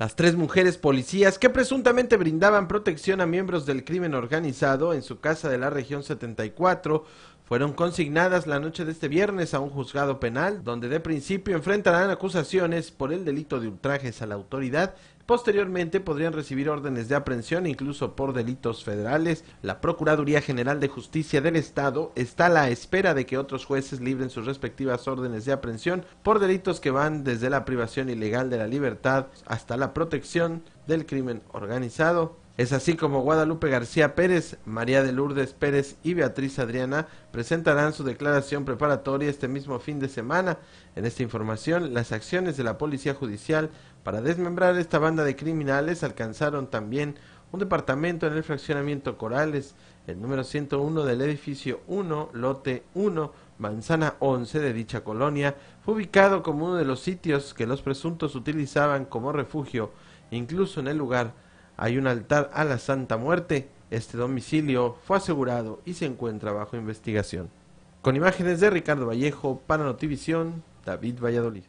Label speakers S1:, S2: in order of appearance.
S1: Las tres mujeres policías que presuntamente brindaban protección a miembros del crimen organizado en su casa de la región 74 fueron consignadas la noche de este viernes a un juzgado penal, donde de principio enfrentarán acusaciones por el delito de ultrajes a la autoridad Posteriormente podrían recibir órdenes de aprehensión incluso por delitos federales. La Procuraduría General de Justicia del Estado está a la espera de que otros jueces libren sus respectivas órdenes de aprehensión por delitos que van desde la privación ilegal de la libertad hasta la protección del crimen organizado. Es así como Guadalupe García Pérez, María de Lourdes Pérez y Beatriz Adriana presentarán su declaración preparatoria este mismo fin de semana. En esta información, las acciones de la Policía Judicial para desmembrar esta banda de criminales alcanzaron también un departamento en el fraccionamiento Corales, el número 101 del edificio 1, lote 1, manzana 11 de dicha colonia, fue ubicado como uno de los sitios que los presuntos utilizaban como refugio, incluso en el lugar hay un altar a la Santa Muerte. Este domicilio fue asegurado y se encuentra bajo investigación. Con imágenes de Ricardo Vallejo para Notivisión, David Valladolid.